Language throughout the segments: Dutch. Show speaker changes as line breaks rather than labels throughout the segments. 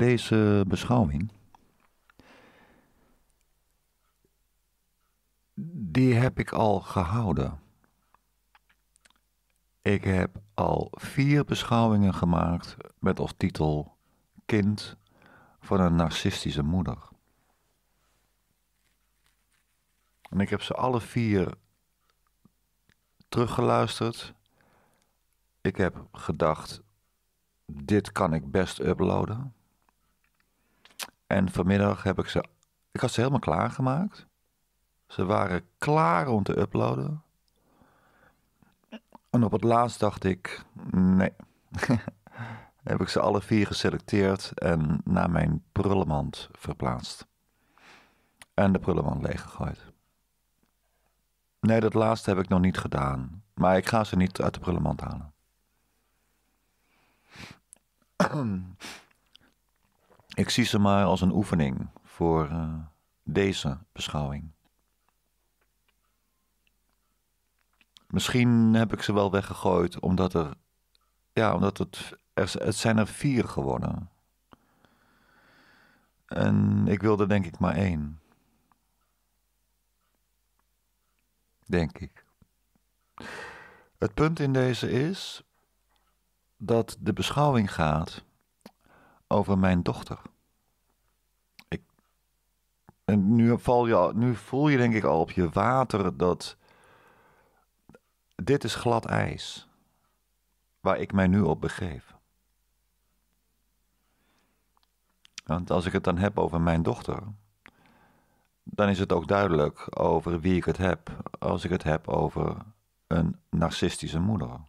deze beschouwing, die heb ik al gehouden. Ik heb al vier beschouwingen gemaakt met als titel Kind van een narcistische moeder. En ik heb ze alle vier teruggeluisterd. Ik heb gedacht, dit kan ik best uploaden. En vanmiddag heb ik ze. Ik had ze helemaal klaargemaakt. Ze waren klaar om te uploaden. En op het laatst dacht ik: nee. heb ik ze alle vier geselecteerd en naar mijn prullenmand verplaatst. En de prullenmand leeggegooid. Nee, dat laatste heb ik nog niet gedaan. Maar ik ga ze niet uit de prullenmand halen. Ik zie ze maar als een oefening voor eh, deze beschouwing. Misschien heb ik ze wel weggegooid omdat er. Ja, omdat het. Er, het zijn er vier geworden. En ik wilde denk ik maar één. Denk ik. Het punt in deze is dat de beschouwing gaat over mijn dochter. En nu, nu voel je denk ik al op je water dat dit is glad ijs waar ik mij nu op begeef. Want als ik het dan heb over mijn dochter, dan is het ook duidelijk over wie ik het heb als ik het heb over een narcistische moeder.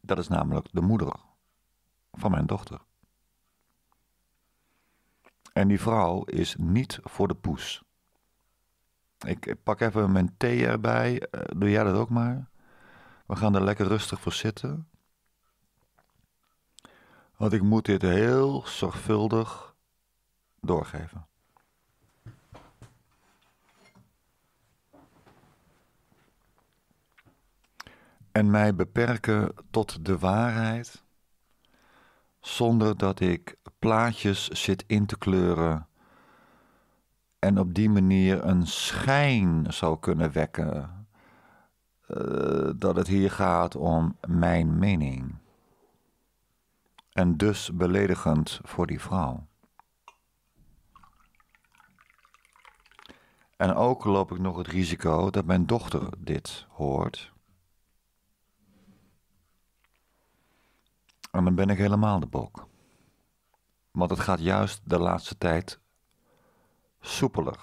Dat is namelijk de moeder van mijn dochter. En die vrouw is niet voor de poes. Ik pak even mijn thee erbij. Eh, doe jij dat ook maar? We gaan er lekker rustig voor zitten. Want ik moet dit heel zorgvuldig doorgeven. En mij beperken tot de waarheid zonder dat ik plaatjes zit in te kleuren en op die manier een schijn zou kunnen wekken eh, dat het hier gaat om mijn mening. En dus beledigend voor die vrouw. En ook loop ik nog het risico dat mijn dochter dit hoort. En dan ben ik helemaal de bok. Want het gaat juist de laatste tijd soepeler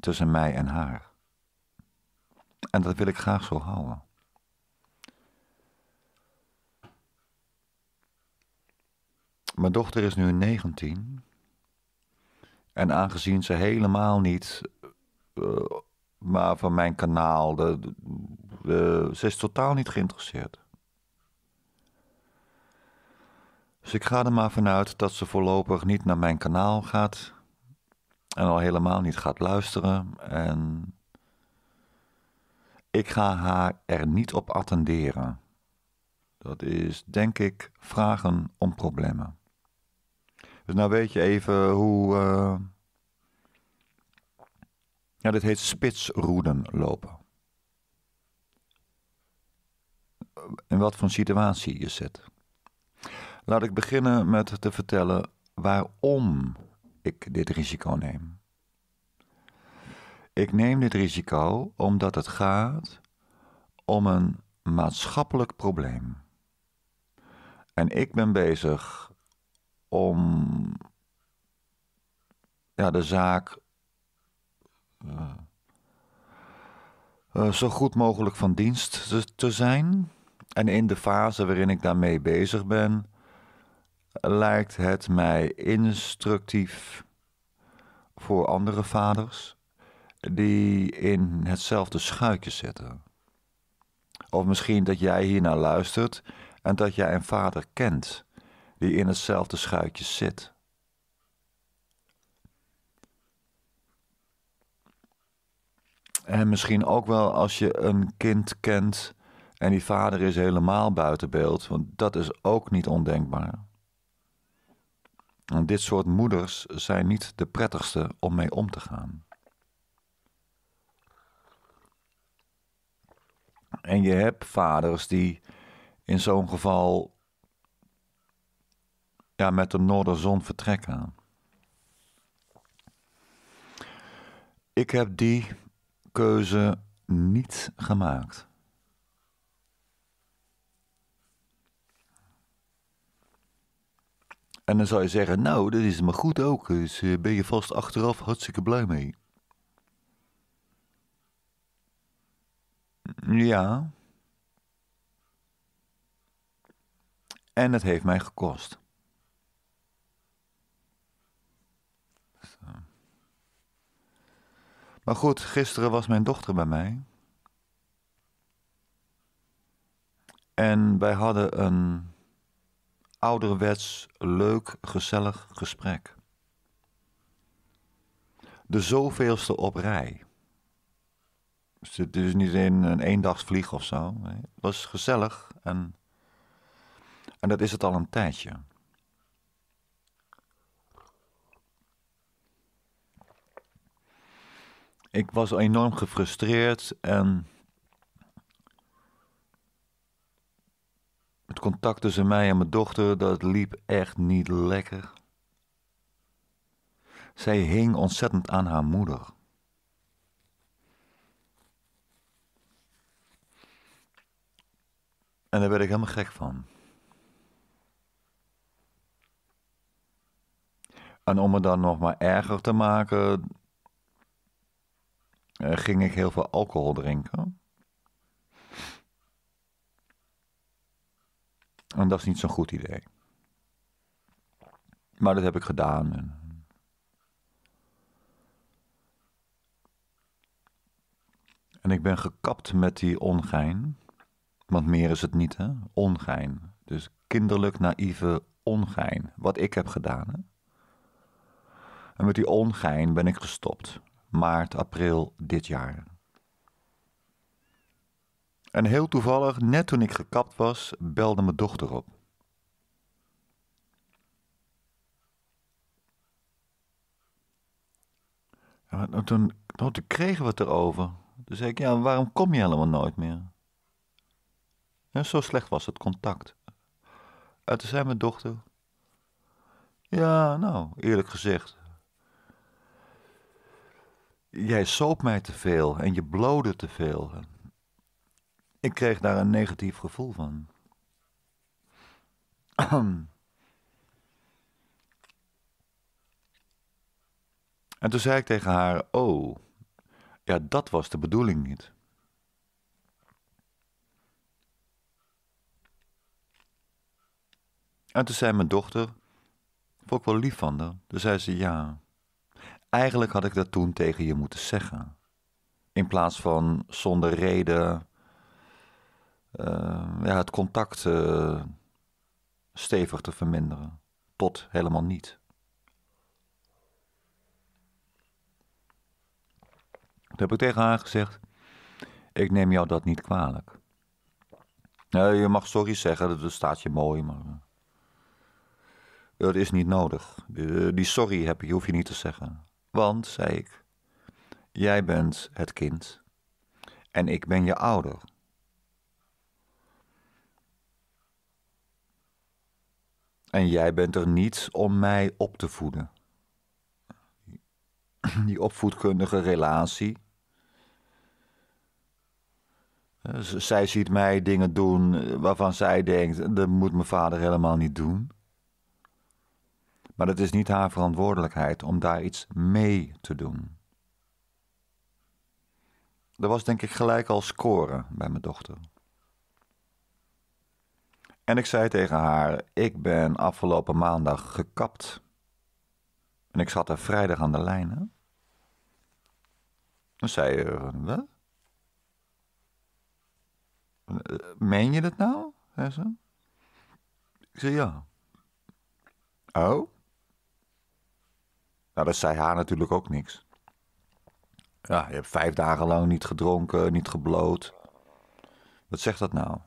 tussen mij en haar. En dat wil ik graag zo houden. Mijn dochter is nu 19. En aangezien ze helemaal niet eh, maar van mijn kanaal, de, ze is totaal niet geïnteresseerd. Dus ik ga er maar vanuit dat ze voorlopig niet naar mijn kanaal gaat. En al helemaal niet gaat luisteren. En ik ga haar er niet op attenderen. Dat is denk ik vragen om problemen. Dus nou weet je even hoe. Eh, ja, dit heet spitsroeden lopen. In wat voor situatie je zit. Laat ik beginnen met te vertellen waarom ik dit risico neem. Ik neem dit risico omdat het gaat om een maatschappelijk probleem. En ik ben bezig om ja, de zaak eh, eh, zo goed mogelijk van dienst te, te zijn. En in de fase waarin ik daarmee bezig ben, lijkt het mij instructief voor andere vaders die in hetzelfde schuitje zitten. Of misschien dat jij hiernaar luistert en dat jij een vader kent die in hetzelfde schuitje zit. En misschien ook wel als je een kind kent en die vader is helemaal buiten beeld, want dat is ook niet ondenkbaar. En dit soort moeders zijn niet de prettigste om mee om te gaan. En je hebt vaders die in zo'n geval ja, met de noorderzon vertrekken. Ik heb die keuze niet gemaakt. En dan zou je zeggen, nou, dat is me goed ook. Dus eh, ben je vast achteraf hartstikke blij mee. Ja. En het heeft mij gekost. Maar goed, gisteren was mijn dochter bij mij. En wij hadden een ouderwets, leuk, gezellig gesprek. De zoveelste op rij. Dus het is niet in een eendagsvlieg of zo. Het was gezellig en, en dat is het al een tijdje. Ik was enorm gefrustreerd en Het contact tussen mij en mijn dochter, dat liep echt niet lekker. Zij hing ontzettend aan haar moeder. En daar werd ik helemaal gek van. En om het dan nog maar erger te maken, eh, ging ik heel veel alcohol drinken. En dat is niet zo'n goed idee. Maar dat heb ik gedaan. En... ik ben gekapt met die ongein. Want meer is het niet, hè? Ongein. Dus kinderlijk naïeve ongein. Wat ik heb gedaan. Hè? En met die ongein ben ik gestopt. Maart, april dit jaar. En heel toevallig, net toen ik gekapt was, belde mijn dochter op. Nou, nou, toen, kregen we het erover. Toen zei ik, ja, waarom kom je helemaal nooit meer? En zo slecht was het contact. En toen zei mijn dochter... Ja, nou, eerlijk gezegd... Jij soop mij te veel en je blode te veel. Ik kreeg daar een negatief gevoel van. En toen zei ik tegen haar: Oh, ja, dat was de bedoeling niet. En toen zei mijn dochter: Vond ik wel lief van haar. Toen zei ze: Ja, eigenlijk had ik dat toen tegen je moeten zeggen. In plaats van zonder reden eh, ja, het contact eh, stevig te verminderen. Tot helemaal niet. Toen heb ik tegen haar gezegd: Ik neem jou dat niet kwalijk. je mag sorry zeggen, dat staat je mooi, maar. Dat eh, is niet nodig. Die sorry heb je, hoef je niet te zeggen. Want, zei ik, jij bent het kind en ik ben je ouder. En jij bent er niets om mij op te voeden. Die opvoedkundige relatie. Zij ziet mij dingen doen waarvan zij denkt: dat moet mijn vader helemaal niet doen. Maar het is niet haar verantwoordelijkheid om daar iets mee te doen. Dat was denk ik gelijk al scoren bij mijn dochter. En ik zei tegen haar: Ik ben afgelopen maandag gekapt. En ik zat er vrijdag aan de lijn. Dan zei je: Wat? Meen je dat nou? zei Ik zei: Ja. Oh? Nou, dat zei haar natuurlijk ook niks. Ja, je hebt vijf dagen lang niet gedronken, niet gebloot. Wat zegt dat nou?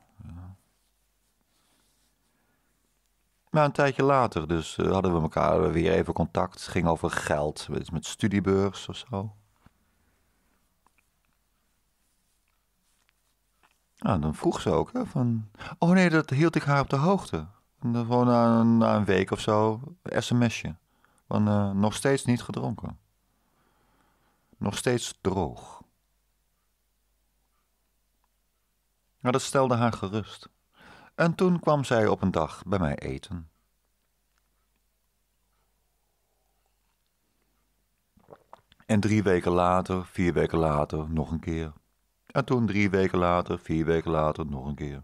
Maar een tijdje later, dus eh, hadden we elkaar weer even contact. Het ging over geld, met, met studiebeurs of zo. Nou, dan vroeg ze ook, hè, van... Oh nee, dat hield ik haar op de hoogte. En dan gewoon na een, week of zo, sms'je. Van eh, nog steeds niet gedronken. Nog steeds droog. Nou, dat stelde haar gerust. En toen kwam zij op een dag bij mij eten. En drie weken later, vier weken later, nog een keer. En toen drie weken later, vier weken later, nog een keer.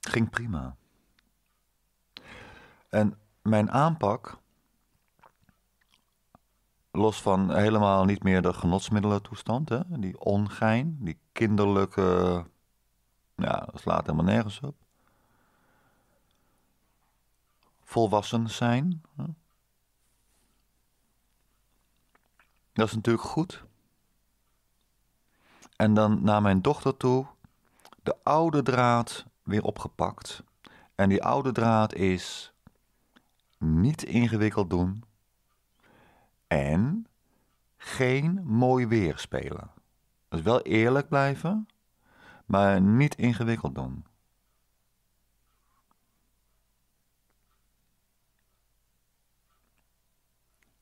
Ging prima. En mijn aanpak los van helemaal niet meer de toestand, hè? die ongein, die kinderlijke. Ja, dat slaat helemaal nergens op. Volwassen zijn. Hè? Dat is natuurlijk goed. En dan naar mijn dochter toe de oude draad weer opgepakt. En die oude draad is niet ingewikkeld doen en geen mooi weer spelen. Dus wel eerlijk blijven, maar niet ingewikkeld doen.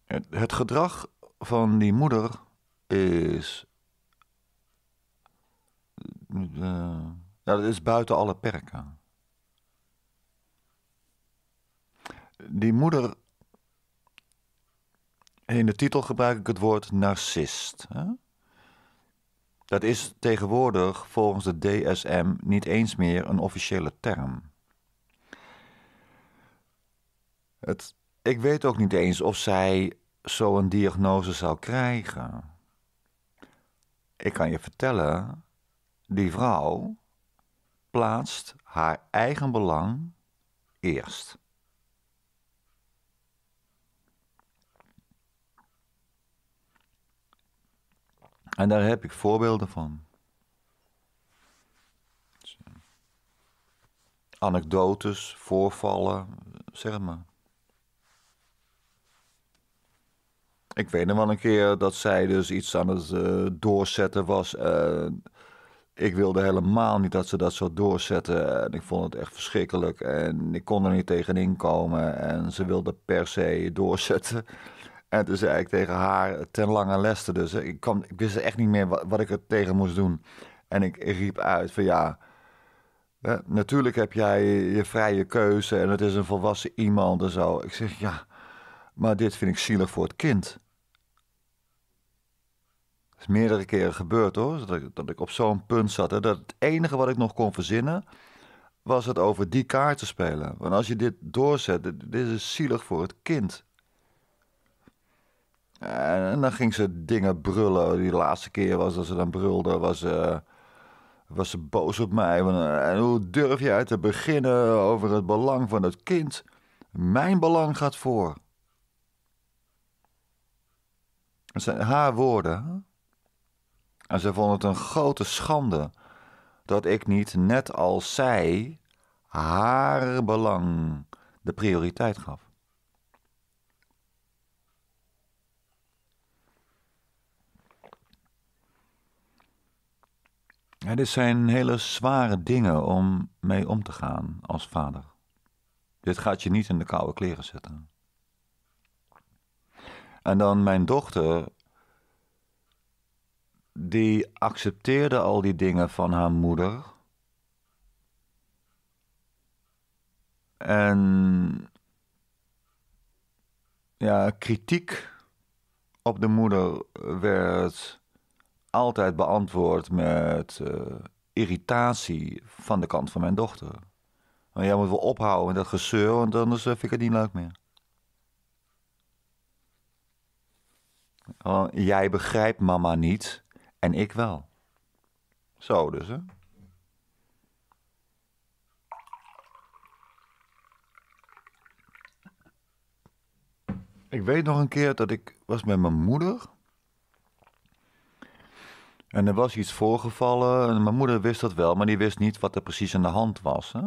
Het, gedrag van die moeder is. Eh, dat is buiten alle perken. Die moeder in de titel gebruik ik het woord narcist. Hè? Dat is tegenwoordig volgens de DSM niet eens meer een officiële term. Het, ik weet ook niet eens of zij zo'n diagnose zou krijgen. Ik kan je vertellen, die vrouw plaatst haar eigen belang eerst. En daar heb ik voorbeelden van. Dus, eh, anekdotes, voorvallen, zeg maar. Ik weet nog wel een keer dat zij dus iets aan het eh, doorzetten was. Eh, ik wilde helemaal niet dat ze dat zou doorzetten. En ik vond het echt verschrikkelijk. En ik kon er niet tegenin komen. En ze wilde per se doorzetten. En toen zei ik tegen haar, ten lange leste dus. Ik, kwam, ik wist echt niet meer wat, wat ik er tegen moest doen. En ik riep uit van ja, natuurlijk heb jij je vrije keuze en het is een volwassen iemand en zo. Ik zeg ja, maar dit vind ik zielig voor het kind. Het is meerdere keren gebeurd hoor, dat ik, dat ik op zo'n punt zat. Hè, dat het enige wat ik nog kon verzinnen was het over die kaart te spelen. Want als je dit doorzet, dit is zielig voor het kind. En dan ging ze dingen brullen. Die laatste keer was dat ze dan brulde, was, eh, was ze boos op mij. Eh, en hoe durf jij te beginnen over het belang van het kind? Mijn belang gaat voor. Dat zijn haar woorden. En ze vond het een grote schande dat ik niet, net als zij, haar belang de prioriteit gaf. Ja, dit zijn hele zware dingen om mee om te gaan als vader. Dit gaat je niet in de koude kleren zetten. En dan mijn dochter, die accepteerde al die dingen van haar moeder. En ja, kritiek op de moeder werd altijd beantwoord met eh, irritatie van de kant van mijn dochter. Maar jij moet wel ophouden met dat gezeur, want anders eh, vind ik het niet leuk meer. jij begrijpt mama niet en ik wel. Zo dus, hè? Ik weet nog een keer dat ik was met mijn moeder. En er was iets voorgevallen. en Mijn moeder wist dat wel, maar die wist niet wat er precies aan de hand was. Hè?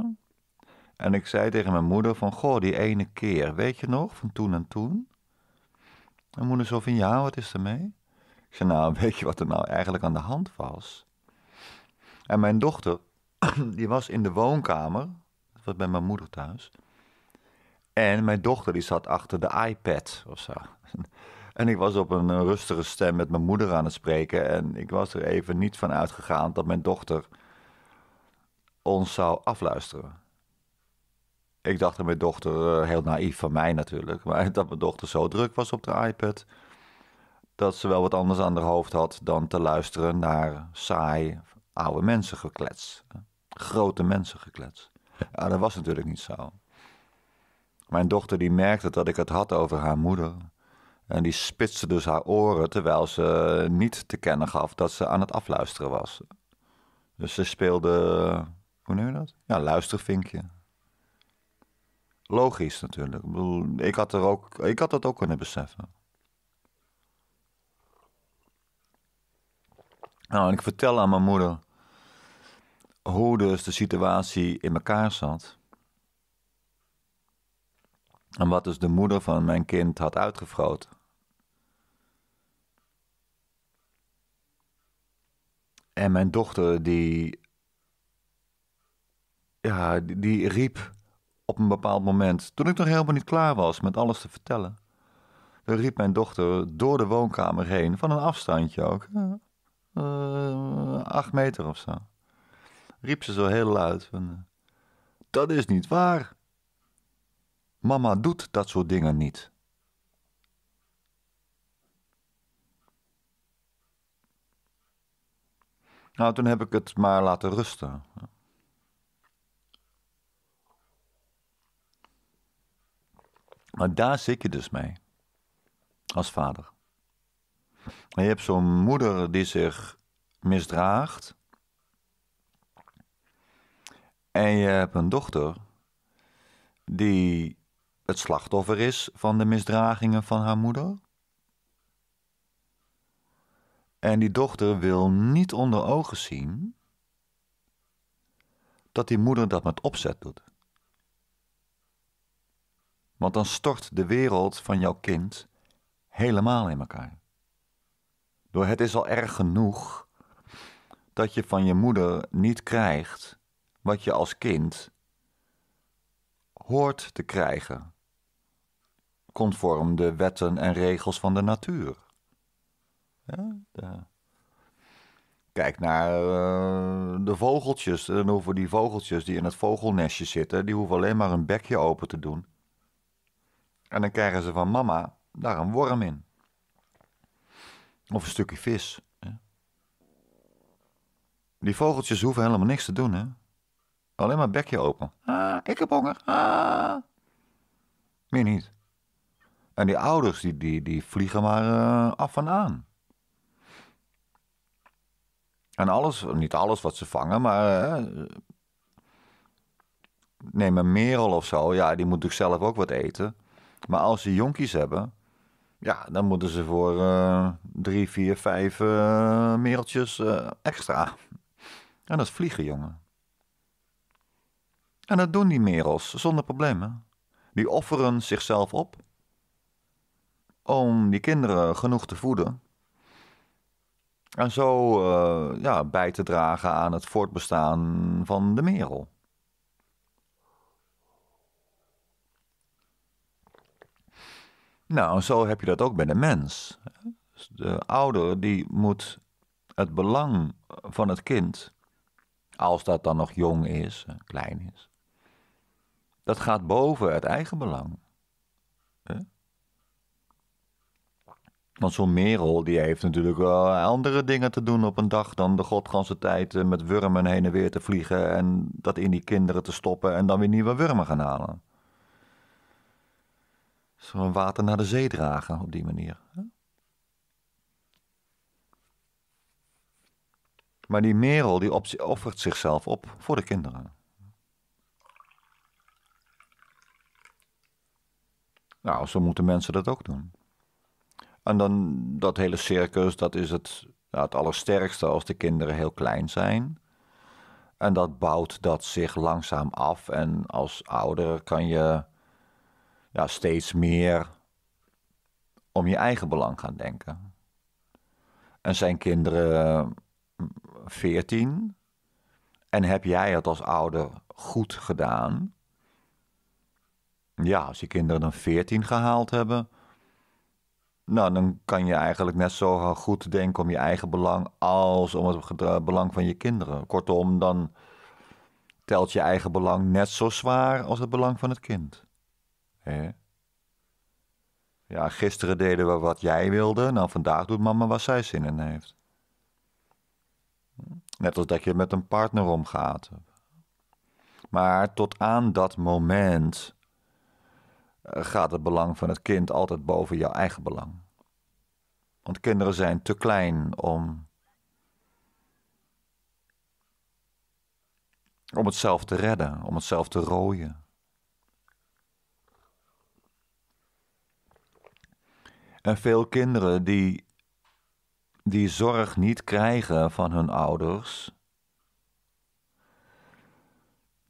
En ik zei tegen mijn moeder van, goh, die ene keer, weet je nog, van toen en toen? Mijn moeder zo van, ja, wat is er mee? Ik zei, nou, weet je wat er nou eigenlijk aan de hand was? En mijn dochter, die was in de woonkamer, dat was bij mijn moeder thuis. En mijn dochter, die zat achter de iPad of zo. En ik was op een eh, rustige stem met mijn moeder aan het spreken. En ik was er even niet van uitgegaan dat mijn dochter ons zou afluisteren. Ik dacht dat mijn dochter, eh, heel naïef van mij natuurlijk, maar dat mijn dochter zo druk was op de iPad. Dat ze wel wat anders aan haar hoofd had dan te luisteren naar saai oude mensen geklets. Eh, grote mensen geklets. dat was natuurlijk niet zo. Mijn dochter die merkte dat ik het had over haar moeder. En die spitste dus haar oren terwijl ze eh, niet te kennen gaf dat ze aan het afluisteren was. Dus ze speelde. Eh, hoe noem je dat? Ja, luistervinkje. Logisch natuurlijk. Ik, bedoel, ik, had, er ook, ik had dat ook kunnen beseffen. Nou, en ik vertel aan mijn moeder hoe dus de situatie in elkaar zat. En wat dus de moeder van mijn kind had uitgevroten. En mijn dochter, die, ja, die, riep op een bepaald moment, toen ik nog helemaal niet klaar was met alles te vertellen, dan riep mijn dochter door de woonkamer heen, van een afstandje ook, eh, eh, acht meter of zo, riep ze zo heel luid: van, eh, Dat is niet waar. Mama doet dat soort dingen niet. Nou, toen heb ik het maar laten rusten. Maar daar zit je dus mee, als vader. je hebt zo'n moeder die zich misdraagt. En je hebt een dochter die het slachtoffer is van de misdragingen van haar moeder. En die dochter wil niet onder ogen zien dat die moeder dat met opzet doet. Want dan stort de wereld van jouw kind helemaal in elkaar. Door het is al erg genoeg dat je van je moeder niet krijgt wat je als kind hoort te krijgen, conform de wetten en regels van de natuur. Ja, Kijk naar eh, de vogeltjes. Eh, dan hoeven die vogeltjes die in het vogelnestje zitten, die hoeven alleen maar een bekje open te doen. En dan krijgen ze van mama daar een worm in. Of een stukje vis. Hè? Die vogeltjes hoeven helemaal niks te doen, hè? Alleen maar bekje open. Ah, ik heb honger. Ah. Meer niet. En die ouders, die, die, die vliegen maar eh, af en aan. En alles, niet alles wat ze vangen, maar. Eh, neem een merel of zo, ja, die moet natuurlijk zelf ook wat eten. Maar als ze jonkies hebben, ja, dan moeten ze voor eh, drie, vier, vijf eh, mereltjes extra. En dat is vliegen, jongen. En dat doen die merels zonder problemen. Die offeren zichzelf op om die kinderen genoeg te voeden. En zo eh, ja, bij te dragen aan het voortbestaan van de merel. Nou, zo heb je dat ook bij de mens. De ouder die moet het belang van het kind, als dat dan nog jong is, eh, klein is, dat gaat boven het eigen belang. Want zo'n merel die heeft natuurlijk wel andere dingen te doen op een dag dan de godganse tijd eh, met wurmen heen en weer te vliegen en dat in die kinderen te stoppen en dan weer nieuwe wurmen gaan halen. Zo'n water naar de zee dragen op die manier. Maar die merel die offert zichzelf op voor de kinderen. Nou, zo moeten mensen dat ook doen. En dan dat hele circus, dat is het, ja, het allersterkste als de kinderen heel klein zijn. En dat bouwt dat zich langzaam af. En als ouder kan je ja, steeds meer om je eigen belang gaan denken. En zijn kinderen 14? Mm, en heb jij het als ouder goed gedaan? Ja, als je kinderen dan 14 gehaald hebben, nou, dan kan je eigenlijk net zo goed denken om je eigen belang als om het belang van je kinderen. Kortom, dan telt je eigen belang net zo zwaar als het belang van het kind. Ja, gisteren deden we wat jij wilde, nou vandaag doet mama wat zij zin in heeft. Net als dat je met een partner omgaat. Maar tot aan dat moment eh, gaat het belang van het kind altijd boven jouw eigen belang. Want kinderen zijn te klein om. om het zelf te redden, om het zelf te rooien. En veel kinderen die die zorg niet krijgen van hun ouders,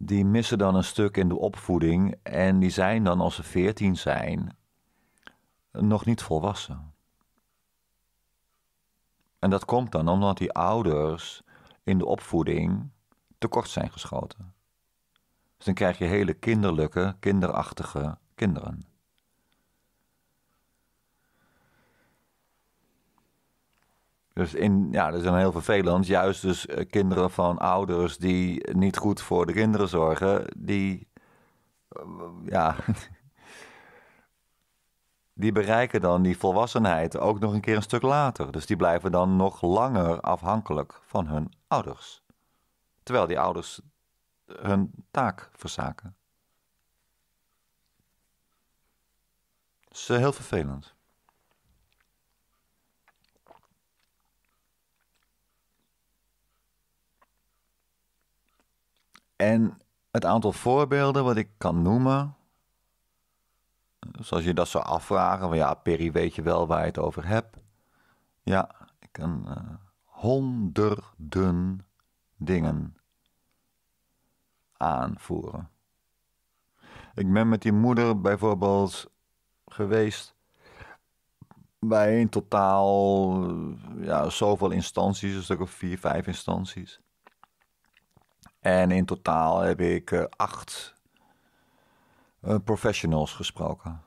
die missen dan een stuk in de opvoeding en die zijn dan als ze veertien zijn nog niet volwassen. En dat komt dan omdat die ouders in de opvoeding tekort zijn geschoten. Dus dan krijg je hele kinderlijke, kinderachtige kinderen. Dus in, ja, dat is dan heel vervelend. Juist dus eh, kinderen van ouders die niet goed voor de kinderen zorgen, die, eh, ja, die bereiken dan die volwassenheid ook nog een keer een stuk later. Dus die blijven dan nog langer afhankelijk van hun ouders. Terwijl die ouders eh, hun taak verzaken. Dat is heel vervelend. En het aantal voorbeelden wat ik kan noemen, zoals je dat zou afvragen, van ja, Perry, weet je wel waar je het over hebt? Ja, ik kan eh, honderden dingen aanvoeren. Ik ben met die moeder bijvoorbeeld geweest bij in totaal ja, zoveel instanties, een stuk of vier, vijf instanties. En in totaal heb ik eh, acht eh, professionals gesproken.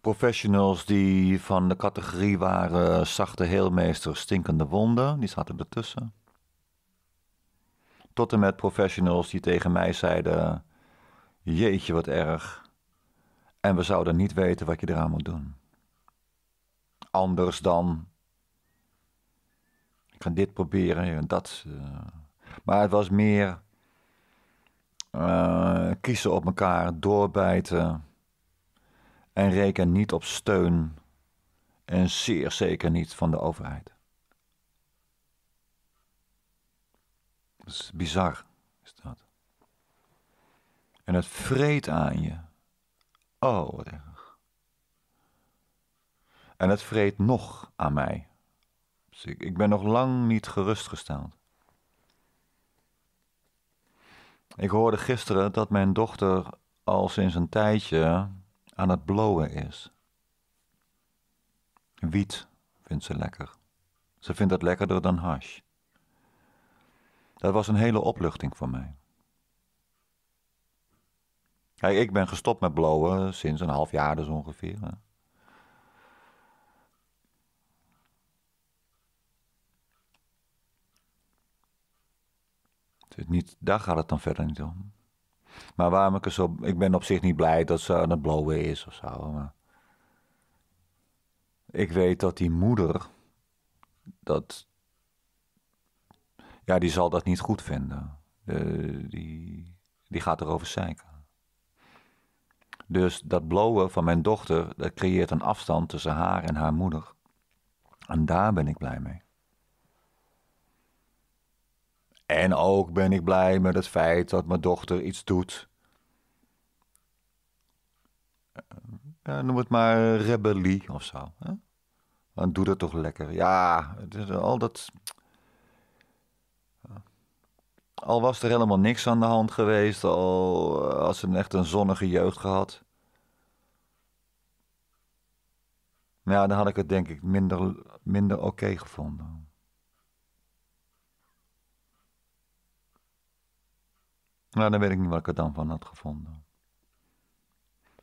Professionals die van de categorie waren zachte heelmeester, stinkende wonden, die zaten ertussen. Tot en met professionals die tegen mij zeiden: Jeetje, wat erg. En we zouden niet weten wat je eraan moet doen anders dan. Ik ga dit proberen en dat. Eh. maar het was meer eh, kiezen op elkaar, doorbijten en reken niet op steun en zeer zeker niet van de overheid. Dat is bizar, is dat. En het vreet aan je. Oh, wat en het vreet nog aan mij. Dus ik, ben nog lang niet gerustgesteld. Ik hoorde gisteren dat mijn dochter al sinds een tijdje aan het blowen is. Wiet vindt ze lekker. Ze vindt het lekkerder dan hash. Dat was een hele opluchting voor mij. ik ben gestopt met blowen sinds een half jaar dus ongeveer. niet, daar gaat het dan verder niet om. Maar waarom ik zo. Ik ben op zich niet blij dat ze aan het blowen is of zo. Maar ik weet dat die moeder. Dat. Ja, die zal dat niet goed vinden. De, die, die gaat erover zeiken. Dus dat blowen van mijn dochter. dat creëert een afstand tussen haar en haar moeder. En daar ben ik blij mee. En ook ben ik blij met het feit dat mijn dochter iets doet. Eh, ja, noem het maar eh, rebellie of zo. Hè? Dan doe dat toch lekker. Ja, al dat. Al was er helemaal niks aan de hand geweest, al eh, had ze echt een zonnige jeugd gehad. Ja, dan had ik het denk ik minder, minder oké gevonden. Nou, dan weet ik niet wat ik er dan van had gevonden.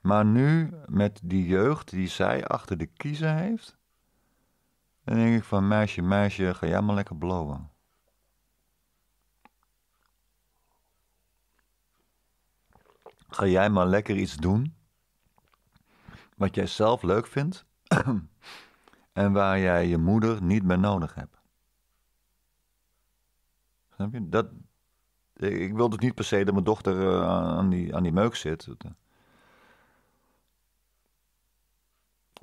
Maar nu, met die jeugd die zij achter de kiezen heeft, dan denk ik van meisje, meisje, ga jij maar lekker blowen. Ga jij maar lekker iets doen wat jij zelf leuk vindt en waar jij je moeder niet meer nodig hebt. Snap je? Dat, ik wil dus niet per se dat mijn dochter eh, aan, die, aan die meuk zit.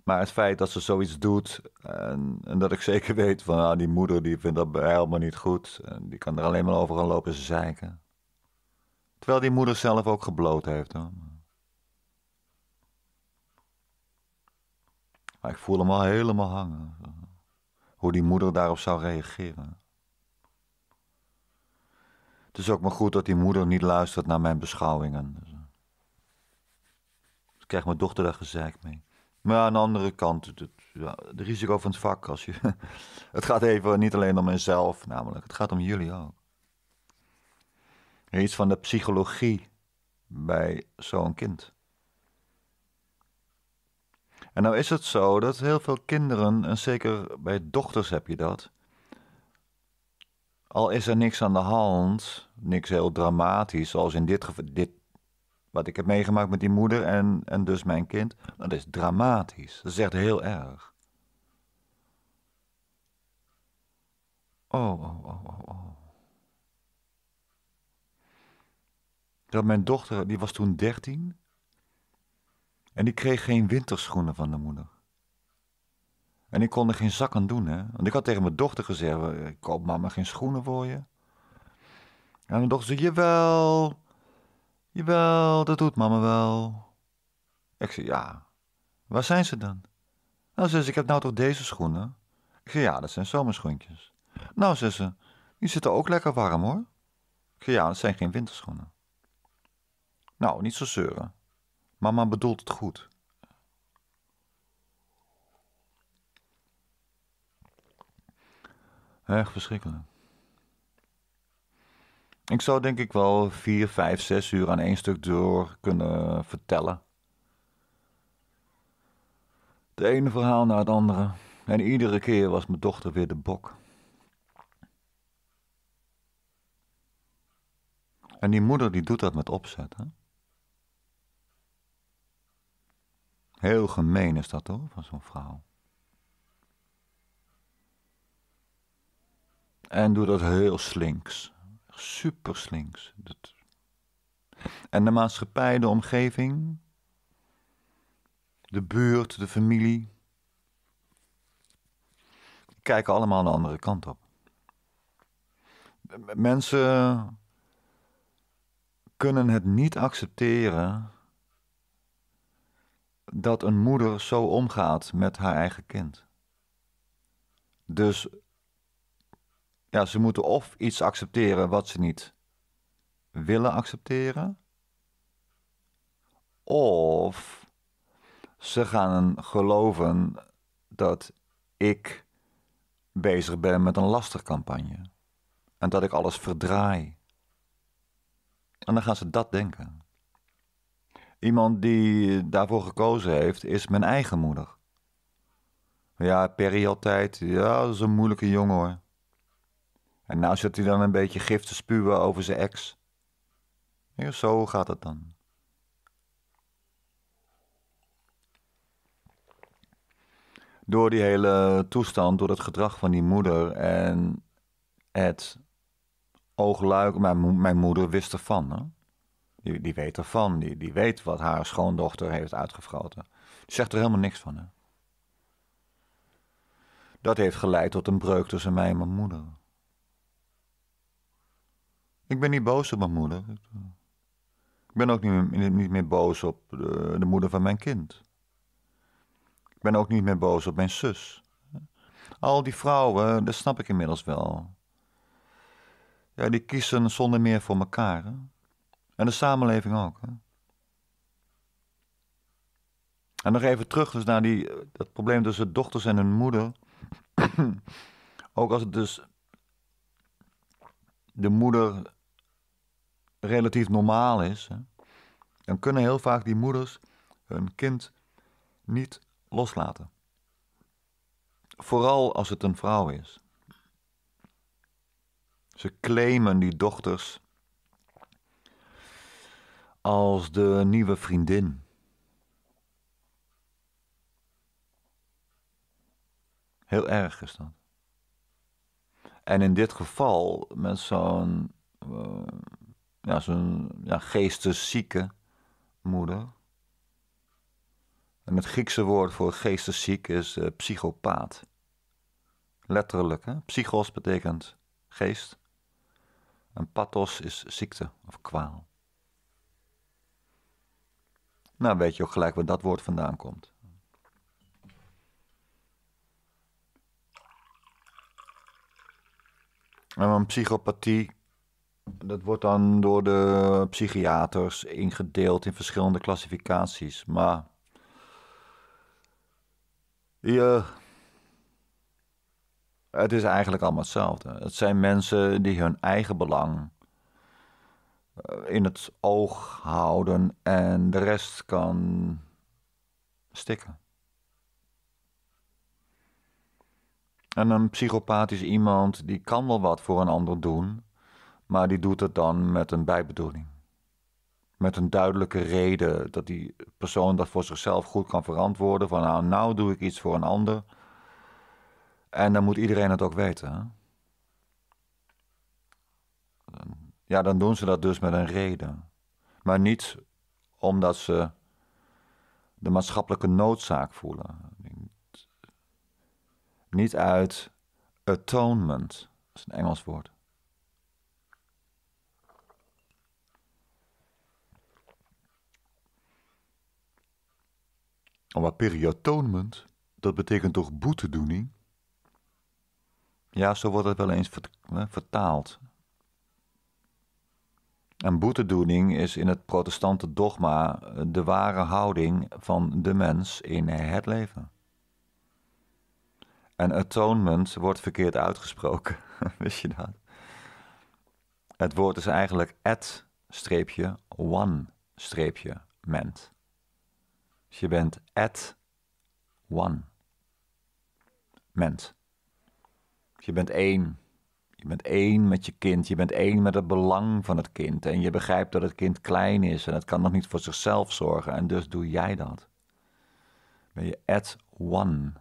Maar het feit dat ze zoiets doet en, en dat ik zeker weet van ah, die moeder die vindt dat helemaal niet goed. En die kan er alleen maar over gaan lopen zeiken. Terwijl die moeder zelf ook gebloot heeft. Hoor. ik voel hem al helemaal hangen. Hoe die moeder daarop zou reageren. Het is ook maar goed dat die moeder niet luistert naar mijn beschouwingen. Dus, ik krijg mijn dochter daar gezeik mee. Maar aan de andere kant, het, ja, de risico van het vak. Als je, het gaat even niet alleen om mezelf, namelijk. Het gaat om jullie ook. Iets van de psychologie bij zo'n kind. En nou is het zo dat heel veel kinderen, en zeker bij dochters heb je dat, al is er niks aan de hand, niks heel dramatisch, zoals in dit geval, dit, wat ik heb meegemaakt met die moeder en, en dus mijn kind, dat is dramatisch. Dat is echt heel erg. Oh, oh, oh, oh, oh. oh. Dat mijn dochter, die was toen 13 en die kreeg geen winterschoenen van de moeder. En ik kon er geen zak aan doen. Hè? Want ik had tegen mijn dochter gezegd: Ik eh, koop mama geen schoenen voor je. En mijn dochter zei: Jawel, jawel, dat doet mama wel. Ik zei: Ja, waar zijn ze dan? Nou, zus, Ik heb nou toch deze schoenen? Ik zei: Ja, dat zijn zomerschoentjes. Nou, zei Die zitten ook lekker warm hoor. Ik zei: Ja, dat zijn geen winterschoenen. Nou, niet zo zeuren. Mama bedoelt het goed. Echt verschrikkelijk. Ik zou denk ik wel vier, vijf, zes uur aan één stuk door kunnen vertellen. Het ene verhaal na het andere. En iedere keer was mijn dochter weer de bok. En die moeder die doet dat met opzet, hè? Heel gemeen is dat hoor, van zo'n vrouw. En doe dat heel slinks. Super slinks. Dat... En de maatschappij, de omgeving, de buurt, de familie, kijken allemaal de andere kant op. Mensen kunnen het niet accepteren dat een moeder zo omgaat met haar eigen kind. Dus ja, ze moeten of iets accepteren wat ze niet willen accepteren, of ze gaan geloven dat ik bezig ben met een lastercampagne en dat ik alles verdraai. En dan gaan ze dat denken. Iemand die daarvoor gekozen heeft, is mijn eigen moeder. Ja, Perry altijd. Ja, dat is een moeilijke jongen hoor. En nou zit hij dan een beetje gif te spuwen over zijn ex. Ja, zo gaat het dan. Door die hele toestand, door het gedrag van die moeder en het oogluik, mijn, mijn moeder wist ervan. Hè? Die, die weet ervan, die, die weet wat haar schoondochter heeft uitgefroten. Ze zegt er helemaal niks van. Dat heeft geleid tot een breuk tussen mij en mijn moeder. Ik ben niet boos op mijn moeder. Ik ben ook niet, meer, niet meer boos op de, de, moeder van mijn kind. Ik ben ook niet meer boos op mijn zus. Al die vrouwen, dat snap ik inmiddels wel. Ja, die kiezen zonder meer voor elkaar. En de samenleving ook. Hè? En nog even terug dus naar die, dat probleem tussen dochters en hun moeder. ook als het dus de moeder relatief normaal is, dan kunnen heel vaak die moeders hun kind niet loslaten. Vooral als het een vrouw is. Ze claimen die dochters als de nieuwe vriendin. Heel erg is dat. En in dit geval met zo'n. Eh, ja, zijn ja, geesteszieke moeder. En het Griekse woord voor geestesziek is eh, psychopaat. Letterlijk, hè? psychos betekent geest. En pathos is ziekte of kwaal. Nou weet je ook gelijk waar dat woord vandaan komt. En een psychopathie dat wordt dan door de psychiaters ingedeeld in verschillende klassificaties. Maar. Ja. Het is eigenlijk allemaal hetzelfde. Het zijn mensen die hun eigen belang eh, in het oog houden en de rest kan stikken. En een psychopathisch iemand die kan wel wat voor een ander doen, maar die doet het dan met een bijbedoeling. Met een duidelijke reden dat die persoon dat voor zichzelf goed kan verantwoorden: van nou, nou doe ik iets voor een ander. En dan moet iedereen het ook weten. Ja, dan doen ze dat dus met een reden. Maar niet omdat ze de maatschappelijke noodzaak voelen. Niet uit atonement, dat is een Engels woord. Maar periatonement dat betekent toch boetedoening? Ja, zo wordt het wel eens vertaald. En boetedoening is in het protestante dogma eh, de ware houding van de mens in het leven. En atonement wordt verkeerd uitgesproken, wist je dat? Het woord is eigenlijk at-one-ment. Dus je bent at one. Mens. Je bent één. Je bent één met je kind. Je bent één met het belang van het kind. En je begrijpt dat het kind klein is en het kan nog niet voor zichzelf zorgen. En dus doe jij dat. Ben je at one.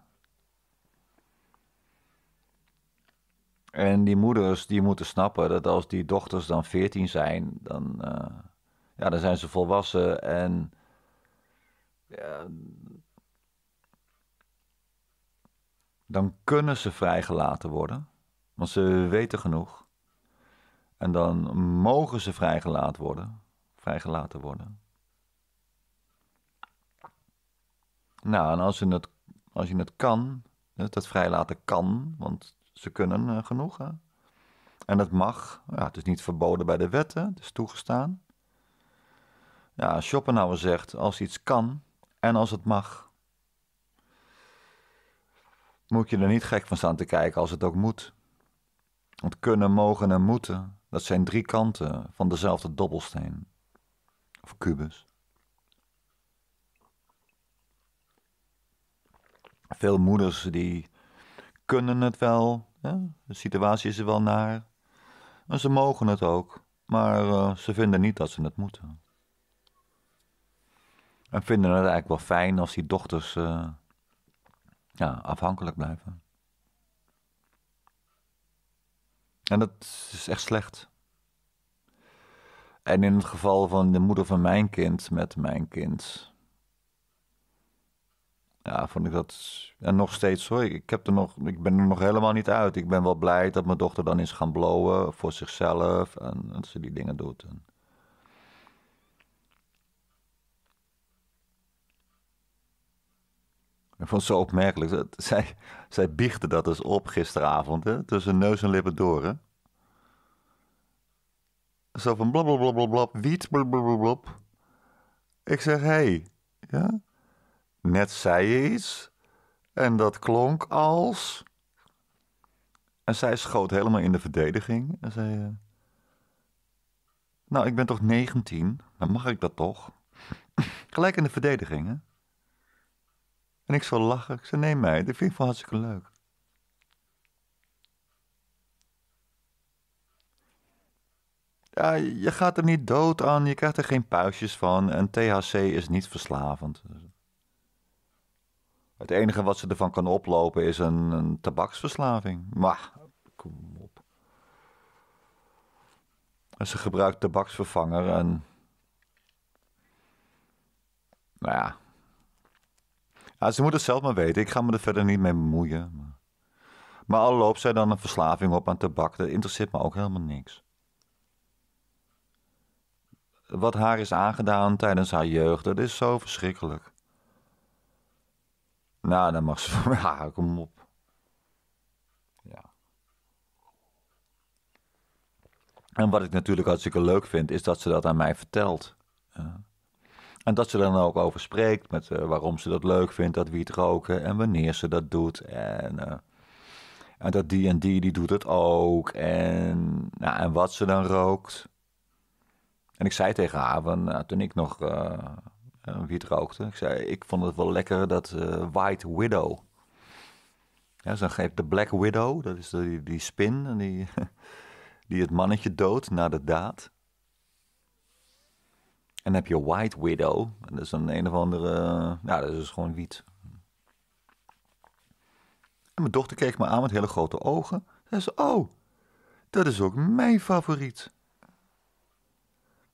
En die moeders die moeten snappen dat als die dochters dan veertien zijn, dan, eh, ja, dan zijn ze volwassen en dan kunnen ze vrijgelaten worden, want ze weten genoeg. En dan mogen ze vrijgelaten worden. Vrijgelaten worden. Nou, en als je het, als je het kan, dat vrijlaten kan, want ze kunnen eh, genoeg. Hè? En dat mag. Ja, het is niet verboden bij de wetten, het is toegestaan. Ja, Schopenhauer zegt: als iets kan, en als het mag. Moet je er niet gek van staan te kijken als het ook moet. Want kunnen, mogen en moeten, dat zijn drie kanten van dezelfde dobbelsteen. Of kubus. Veel moeders die kunnen het wel, de situatie is er wel naar. En ze mogen het ook, maar eh, ze vinden niet dat ze het moeten. En vinden het eigenlijk wel fijn als die dochters eh, ja, afhankelijk blijven. En dat is echt slecht. En in het geval van de moeder van mijn kind met mijn kind. Ja, vond ik dat. En nog steeds hoor. Ik, heb er nog, ik ben er nog helemaal niet uit. Ik ben wel blij dat mijn dochter dan is gaan blowen voor zichzelf. En dat ze die dingen doet. En En vond zo opmerkelijk. zij, zij biechten dat dus op gisteravond, hè? tussen neus en lippen door. Hè? Zo van blablablablab, wiet, blablablab. Ik zeg, hé, hey, ja? net zei je iets en dat klonk als... En zij schoot helemaal in de verdediging en zei... Eh, nou, ik ben toch 19? Dan nou, mag ik dat toch? Gelijk in de verdediging, hè? En ik zal lachen. Ik zei, neem mij. Dat vind ik wel hartstikke leuk. Ja, je gaat er niet dood aan. Je krijgt er geen puistjes van. En THC is niet verslavend. Het enige wat ze ervan kan oplopen is een, een tabaksverslaving. Maar, kom op. En ze gebruikt tabaksvervanger en... Nou ja, ja, ze moeten het zelf maar weten. Ik ga me er verder niet mee bemoeien. Maar, maar al loopt zij dan een verslaving op aan tabak, dat interesseert me ook helemaal niks. Wat haar is aangedaan tijdens haar jeugd, dat is zo verschrikkelijk. Nou, dan mag ze van kom op. Ja. En wat ik natuurlijk hartstikke leuk vind, is dat ze dat aan mij vertelt. Ja. En dat ze er dan ook over spreekt, met eh, waarom ze dat leuk vindt, dat wiet roken en wanneer ze dat doet. En, eh, en dat die en die, die doet het ook. En, nou, en wat ze dan rookt. En ik zei tegen haar, van, nou, toen ik nog uh, wiet rookte, ik zei, ik vond het wel lekker dat White Widow. Ja, ze geeft de Black Widow, dat is die, die spin die, die het mannetje doodt na de daad. En heb je White Widow. En dat is dan een of andere. Eh, ja, dat is dus gewoon wiet. En mijn dochter keek me aan met hele grote ogen. En ze: Oh, dat is ook mijn favoriet.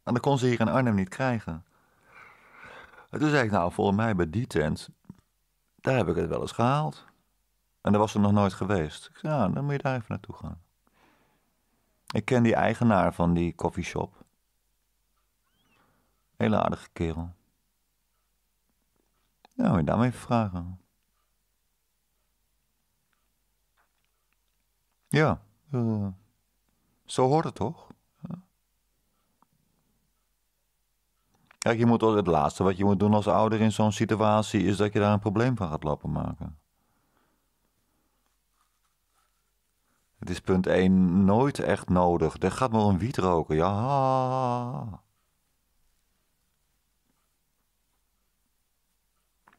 En dat kon ze hier in Arnhem niet krijgen. toen zei ik: Nou, volgens mij bij die tent. Daar heb ik het wel eens gehaald. En daar was ze nog nooit geweest. Ik zei: ja, dan moet je daar even naartoe gaan. Ik ken die eigenaar van die coffeeshop. Hele aardige kerel. Nou, moet je daarmee vragen. Ja, eh, zo hoort het toch? Kijk, je moet, het laatste wat je moet doen als ouder in zo'n situatie is dat je daar een probleem van gaat lappen maken. Het is punt 1 nooit echt nodig. Er gaat maar een wiet roken. Ja.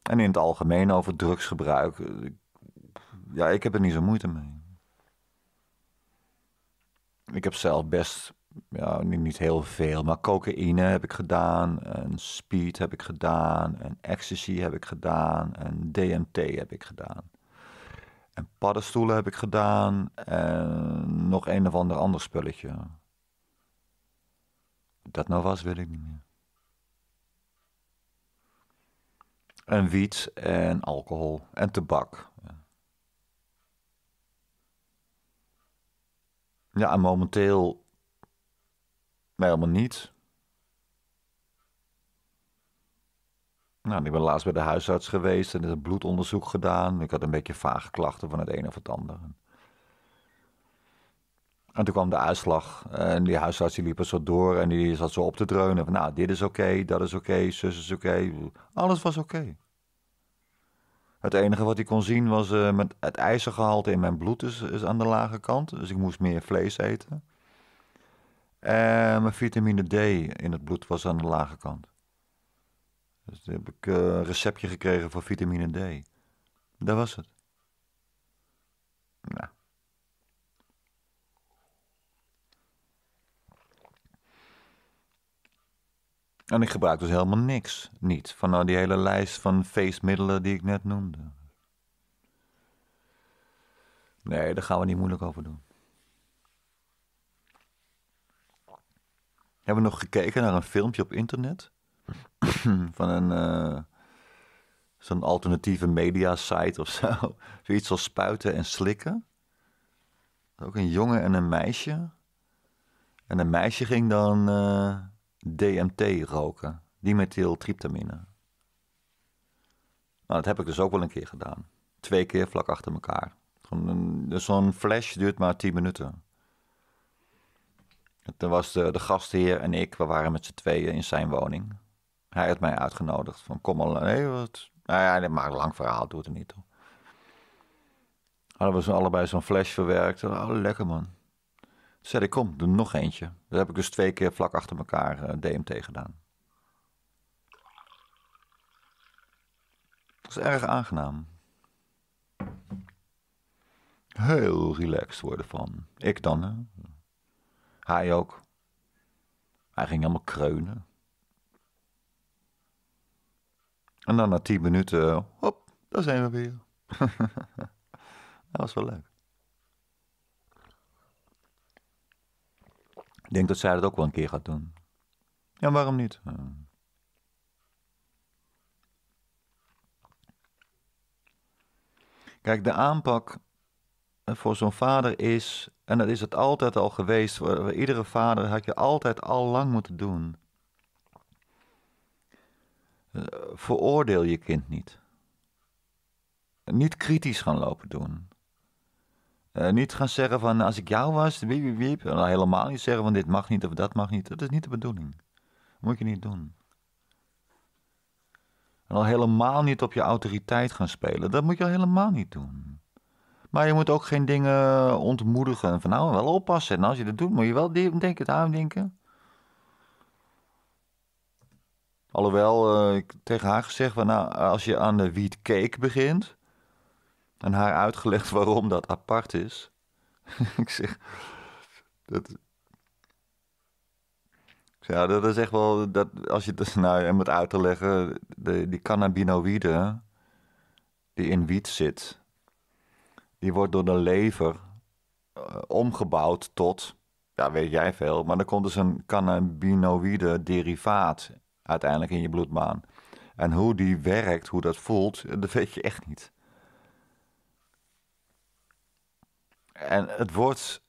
En in het algemeen over drugsgebruik. Eh, ja, ik heb er niet zo moeite mee. Ik heb zelf best, ja, niet heel veel, maar cocaïne heb ik gedaan. En speed heb ik gedaan. En ecstasy heb ik gedaan. En DMT heb ik gedaan. En paddenstoelen heb ik gedaan. En nog een of ander ander spulletje. dat nou was, weet ik niet meer. En wiet en alcohol en tabak. Ja, en momenteel helemaal niet. Nou, ik ben laatst bij de huisarts geweest en is een bloedonderzoek gedaan. Ik had een beetje vage klachten van het een of het ander. En toen kwam de uitslag. En die huisarts die liep er zo door en die zat zo op te dreunen. Van, nou, dit is oké, dat is oké, okay, zus is oké. Alles was oké. Het enige wat hij kon zien was eh, met het ijzergehalte in mijn bloed is, is, aan de lage kant. Dus ik moest meer vlees eten. En mijn vitamine D in het bloed was aan de lage kant. Dus toen heb ik eh, een receptje gekregen voor vitamine D. Dat was het. Nou. En ik gebruik dus helemaal niks. Niet van nou die hele lijst van feestmiddelen die ik net noemde. Nee, daar gaan we niet moeilijk over doen. Hebben we nog gekeken naar een filmpje op internet? van een. Eh, zo'n alternatieve media site of zo. Zoiets als spuiten en slikken. Ook een jongen en een meisje. En een meisje ging dan. Eh, DMT roken, dimethyltryptamine. Nou, dat heb ik dus ook wel een keer gedaan. Twee keer vlak achter elkaar. Dus zo'n flash duurt maar tien minuten. Toen was de, gastheer en ik, we waren met z'n tweeën in zijn woning. Hij had mij uitgenodigd van kom al, nee, wat? Nou ja, dit maakt lang verhaal, doet er niet toe. Hadden we zo allebei zo'n flash verwerkt. Oh, lekker man zei ik, kom, doe nog eentje. Dat heb ik dus twee keer vlak achter elkaar eh, DMT gedaan. Dat is erg aangenaam. Heel relaxed worden van. Ik dan, hè. Hij ook. Hij ging helemaal kreunen. En dan na tien minuten, eh, hop, daar zijn we weer. dat was wel leuk. Ik denk dat zij dat ook wel een keer gaat doen. Ja, waarom niet? Kijk, de aanpak voor zo'n vader is, en dat is het altijd al geweest, voor iedere vader had je altijd al lang moeten doen. Eh, veroordeel je kind niet. Niet kritisch gaan lopen doen. Eh, niet gaan zeggen van als ik jou was, wiep, nou, helemaal niet zeggen van dit mag niet of dat mag niet. Dat is niet de bedoeling. Moet je niet doen. En al helemaal niet op je autoriteit gaan spelen. Dat moet je al helemaal niet doen. Maar je moet ook geen dingen ontmoedigen. Van nou, wel oppassen. En als je dat doet, moet je wel denk het aandenken. Alhoewel, uh, ik tegen haar gezegd van nou, als je aan de wiet cake begint en haar uitgelegd waarom dat apart is. ik zeg, dat, ja, dat is echt wel. Dat, als je het nou je moet uit te leggen, de, die cannabinoïde die in wiet zit, die wordt door de lever eh, omgebouwd tot, ja, weet jij veel, maar dan komt dus een cannabinoïde derivaat uiteindelijk in je bloedbaan. En hoe die werkt, hoe dat voelt, dat weet je echt niet. En het woord,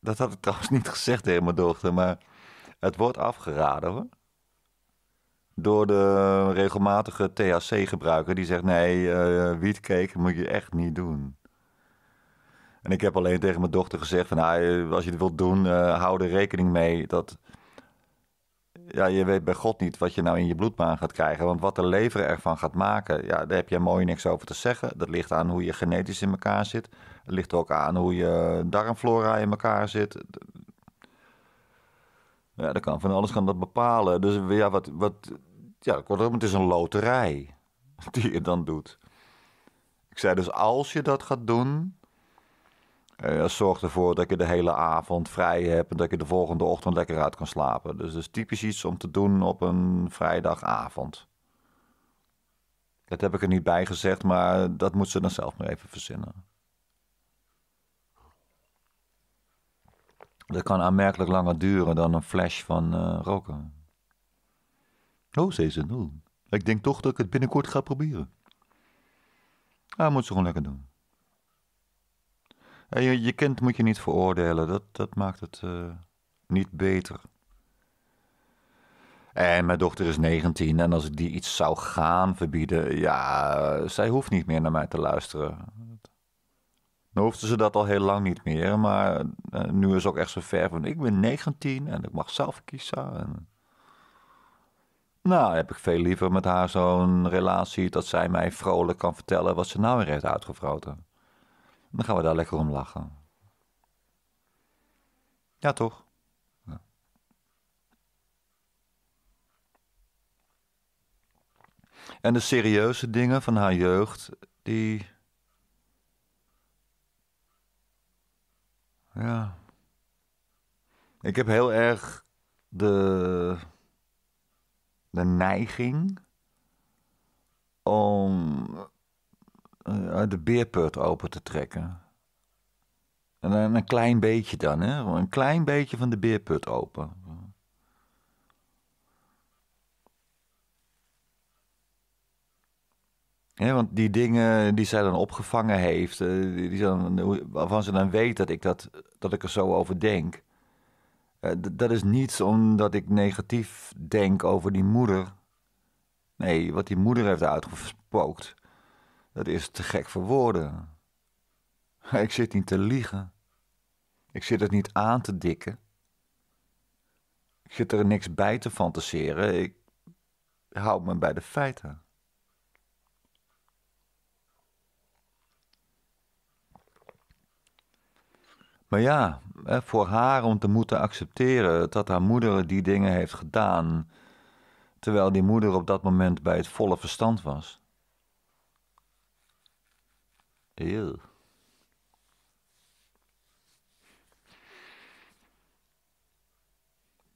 dat had ik trouwens niet gezegd tegen mijn dochter, maar het wordt afgeraden hoor. Door de regelmatige THC-gebruiker die zegt: nee, uh, wietcake moet je echt niet doen. En ik heb alleen tegen mijn dochter gezegd: van, nou, als je het wilt doen, uh, hou er rekening mee dat. Ja, je weet bij God niet wat je nou in je bloedbaan gaat krijgen. Want wat de lever ervan gaat maken, ja, daar heb jij mooi niks over te zeggen. Dat ligt aan hoe je genetisch in elkaar zit. Het ligt ook aan hoe je darmflora in elkaar zit. Ja, dat kan van alles kan dat bepalen. Dus ja, wat, wat, ja, het is een loterij die je dan doet. Ik zei dus, als je dat gaat doen, eh, zorg ervoor dat je de hele avond vrij hebt en dat je de volgende ochtend lekker uit kan slapen. Dus dat is typisch iets om te doen op een vrijdagavond. Dat heb ik er niet bij gezegd, maar dat moet ze dan zelf maar even verzinnen. Dat kan aanmerkelijk langer duren dan een flash van eh, roken. Oh, zei ze. Oh. Ik denk toch dat ik het binnenkort ga proberen. Ah, moet ze gewoon lekker doen. En eh, je, kind moet je niet veroordelen. Dat, dat maakt het eh, niet beter. En mijn dochter is 19 en als ik die iets zou gaan verbieden, ja, zij hoeft niet meer naar mij te luisteren. Dan hoefden ze dat al heel lang niet meer, maar eh, nu is ook echt zo ver van ik ben 19 en ik mag zelf kiezen. En... Nou, heb ik veel liever met haar zo'n relatie dat zij mij vrolijk kan vertellen wat ze nou weer heeft uitgevroten. Dan gaan we daar lekker om lachen. Ja, toch? En de serieuze dingen van haar jeugd, die Ja. Ik heb heel erg de, de neiging om eh, de beerput open te trekken. En een klein beetje dan, hè? Een klein beetje van de beerput open. Ja, want die dingen die zij dan opgevangen heeft, eh, die dan, waarvan ze dan weet dat ik, dat, dat ik er zo over denk. Eh, dat is niets omdat ik negatief denk over die moeder. Nee, wat die moeder heeft uitgespookt, dat is te gek voor woorden. Ik zit niet te liegen. Ik zit het niet aan te dikken. Ik zit er niks bij te fantaseren. Ik houd me bij de feiten. Maar ja, voor haar om te moeten accepteren dat haar moeder die dingen heeft gedaan, terwijl die moeder op dat moment bij het volle verstand was. Eeuw.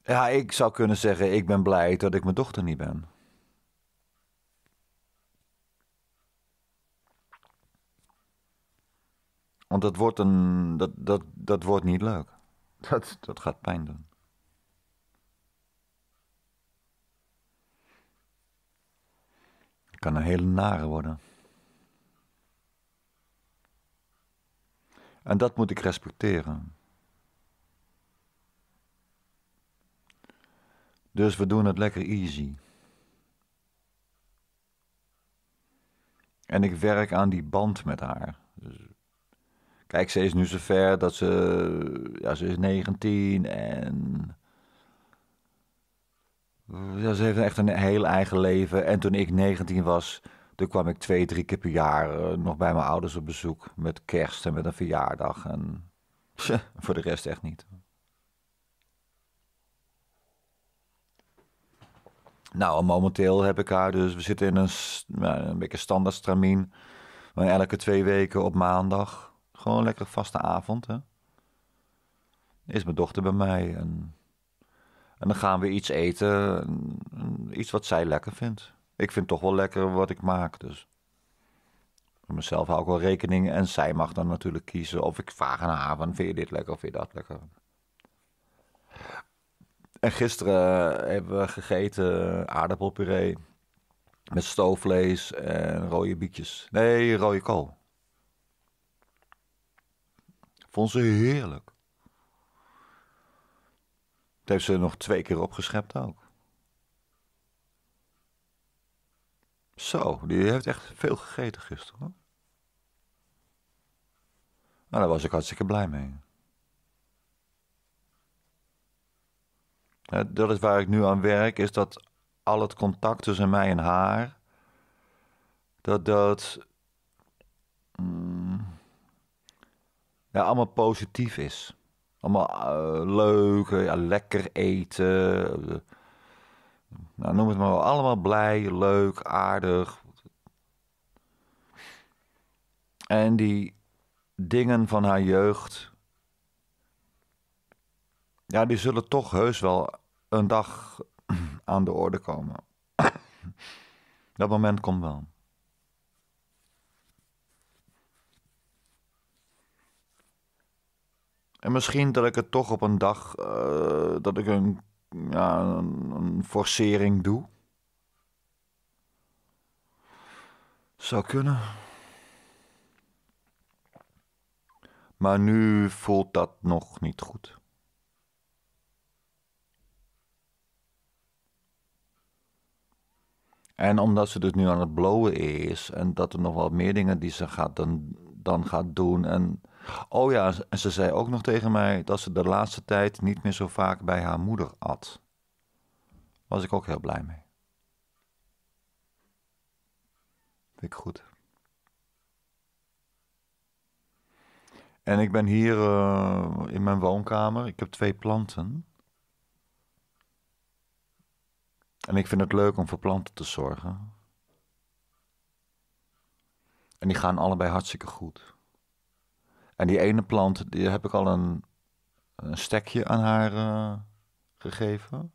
Ja, ik zou kunnen zeggen, ik ben blij dat ik mijn dochter niet ben. Want dat wordt, een, dat, dat, dat wordt niet leuk. Dat, dat gaat pijn doen. Het kan een hele nare worden. En dat moet ik respecteren. Dus we doen het lekker easy. En ik werk aan die band met haar. Kijk, ze is nu zover dat ze. Ja, ze is 19 en. Ja, ze heeft echt een heel eigen leven. En toen ik 19 was, toen kwam ik twee, drie keer per jaar eh, nog bij mijn ouders op bezoek. Met kerst en met een verjaardag. En voor de rest echt niet. Nou, momenteel heb ik haar dus. We zitten in een, een beetje standaard stramien. elke twee weken op maandag gewoon lekker vaste avond. Hè? Is mijn dochter bij mij. En, en dan gaan we iets eten. iets wat zij lekker vindt. Ik vind toch wel lekker wat ik maak. Dus met mezelf hou ik wel rekening. En zij mag dan natuurlijk kiezen of ik vraag aan haar: van, vind je dit lekker of vind je dat lekker? En gisteren eh, hebben we gegeten eh, aardappelpuree met stoofvlees en rode bietjes. Nee, rode kool. Vond ze heerlijk. Het heeft ze nog twee keer opgeschept ook. Zo, die heeft echt veel gegeten gisteren. Hoor. Maar nou, daar was ik hartstikke blij mee. Dat is waar ik nu aan werk, is dat al het contact tussen mij en haar, dat dat mm, ja, allemaal positief is. Allemaal eh, leuk, eh, ja, lekker eten. nou, noem het maar Allemaal blij, leuk, aardig. En die dingen van haar jeugd. Ja, die zullen toch heus wel een dag aan de orde komen. Dat moment komt wel. En misschien dat ik het toch op een dag eh, dat ik een, ja, een, forcering doe. Zou kunnen. Maar nu voelt dat nog niet goed. En omdat ze dus nu aan het blowen is en dat er nog wat meer dingen die ze gaat dan, dan gaat doen en Oh ja, en ze zei ook nog tegen mij dat ze de laatste tijd niet meer zo vaak bij haar moeder at. Was ik ook heel blij mee. Vind ik goed. En ik ben hier eh, in mijn woonkamer. Ik heb twee planten. En ik vind het leuk om voor planten te zorgen. En die gaan allebei hartstikke goed. En die ene plant, die heb ik al een, een stekje aan haar eh, gegeven.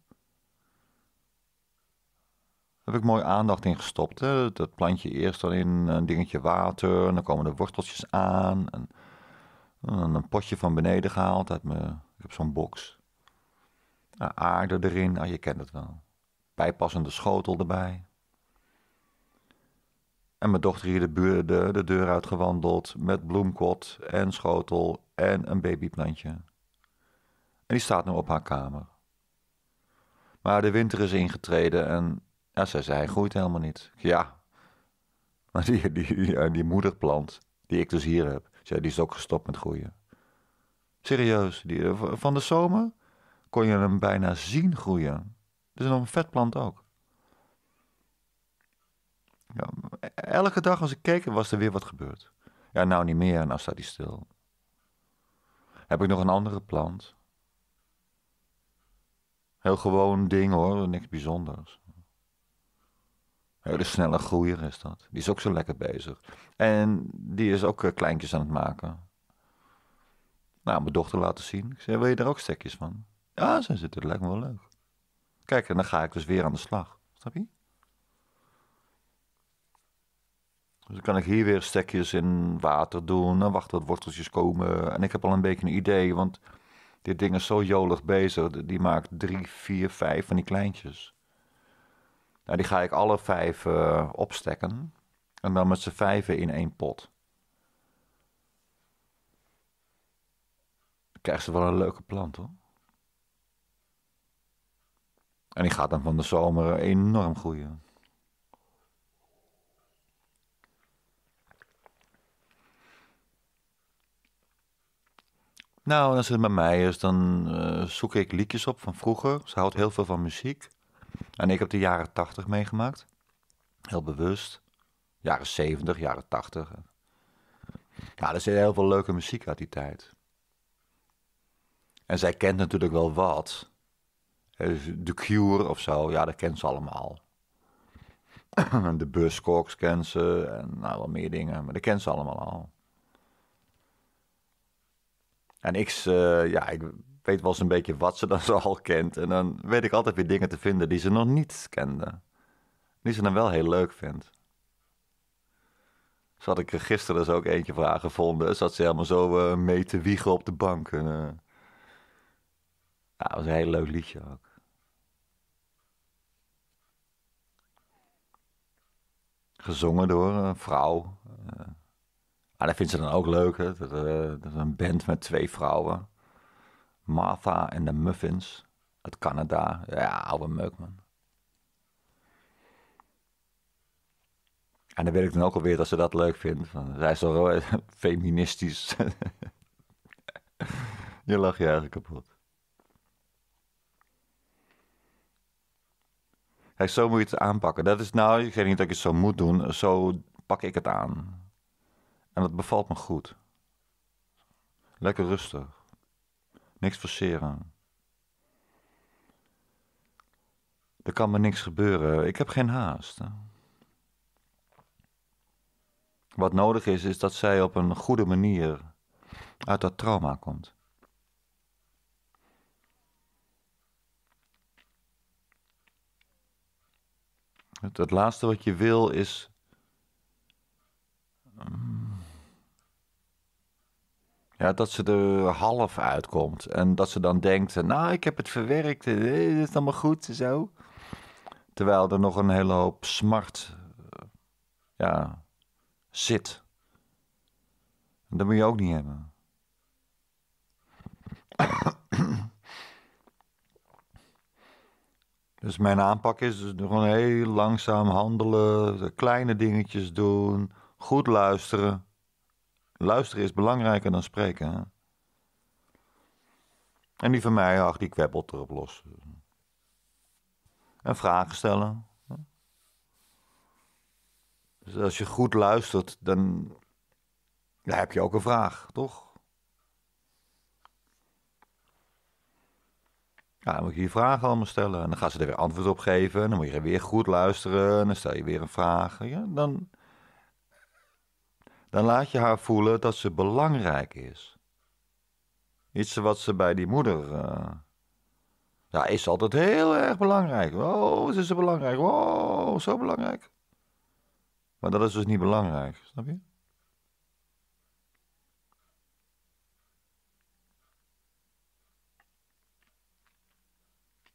heb ik mooi aandacht in gestopt. Hè? Dat plantje eerst dan in een dingetje water. En dan komen de worteltjes aan. En, een potje van beneden gehaald uit mijn... Ik heb zo'n box. aarde erin, ah, je kent het wel. Bijpassende schotel erbij. En mijn dochter hier de, buur, de, de deur uitgewandeld met bloemkot en schotel en een babyplantje. En die staat nu op haar kamer. Maar de winter is ingetreden en ja, zij zei, hij groeit helemaal niet. Ja, maar die, die, die, die moederplant die ik dus hier heb, zei, die is ook gestopt met groeien. Serieus, die, eh, van de zomer kon je hem bijna zien groeien. Dus een vetplant ook. Ja, elke dag als ik keek, was er weer wat gebeurd. Ja, nou niet meer en nou staat hij stil. Heb ik nog een andere plant? Heel gewoon ding hoor, niks bijzonders. Hele snelle groeier is dat. Die is ook zo lekker bezig. En die is ook eh, kleintjes aan het maken. Nou, mijn dochter laten zien. Ze zei, wil je daar ook stekjes van? Ja, ze, dat lijkt me wel leuk. Kijk, en dan ga ik dus weer aan de slag. Snap je? Dus dan kan ik hier weer stekjes in water doen en wachten tot worteltjes komen. En ik heb al een beetje een idee, want dit ding is zo jolig bezig. Die maakt drie, vier, vijf van die kleintjes. Nou, die ga ik alle vijf uh, opstekken. En dan met z'n vijven in één pot. Dan krijgt ze wel een leuke plant hoor. En die gaat dan van de zomer enorm groeien. Nou, als het bij mij is, dan eh, zoek ik liedjes op van vroeger. Ze houdt heel veel van muziek. En ik heb de jaren tachtig meegemaakt. Heel bewust. Jaren zeventig, jaren tachtig. Ja, er zit heel veel leuke muziek uit die tijd. En zij kent natuurlijk wel wat. De eh, Cure of zo, ja, dat kent ze allemaal. de Buzzcocks kent ze en nou, meer dingen, maar dat kent ze allemaal al. En ik, eh, ja, ik weet wel eens een beetje wat ze dan zo al kent. En dan weet ik altijd weer dingen te vinden die ze nog niet kende. Die ze dan wel heel leuk vindt. Zo had ik er gisteren dus ook eentje vragen gevonden. Zat ze helemaal zo uh, mee te wiegen op de bank. En, eh, Ja, dat was een heel leuk liedje ook. Gezongen door een vrouw. Maar dat vindt ze dan ook leuk. Hè? Dat, is eh, een band met twee vrouwen. Martha en de Muffins uit Canada. Ja, oude meuk, man. En dan weet ik dan ook alweer dat ze dat leuk vindt. Van, zij is zo feministisch. je lacht je eigenlijk kapot. Kijk, zo moet je het aanpakken. Dat is nou, ik zeg niet dat je het zo moet doen. Zo pak ik het aan. En dat bevalt me goed. Lekker rustig. Niks forceren. Er kan me niks gebeuren. Ik heb geen haast. Wat nodig is, is dat zij op een goede manier uit dat trauma komt. Het, laatste wat je wil is. Mm, ja, dat ze er half uitkomt. En dat ze dan denkt, nou, ik heb het verwerkt. Dit eh, eh, is allemaal goed, zo. Terwijl er nog een hele hoop smart eh, ja, zit. En dat moet je ook niet hebben. Dus mijn aanpak is dus gewoon heel langzaam handelen, kleine dingetjes doen, goed luisteren. Luisteren is belangrijker dan spreken. Hè? En die van mij, ach, die kwebbelt erop los. En vragen stellen. Dus als je goed luistert, dan, heb je ook een vraag, toch? Ja, dan moet je je vragen allemaal stellen. En dan gaan ze er weer antwoord op geven. En dan moet je weer goed luisteren. En dan stel je weer een vraag. Ja, dan, dan laat je haar voelen dat ze belangrijk is. Iets wat ze bij die moeder. Uh, ja, is altijd heel erg belangrijk. Oh, is ze belangrijk? Oh, zo belangrijk. Maar dat is dus niet belangrijk, snap je?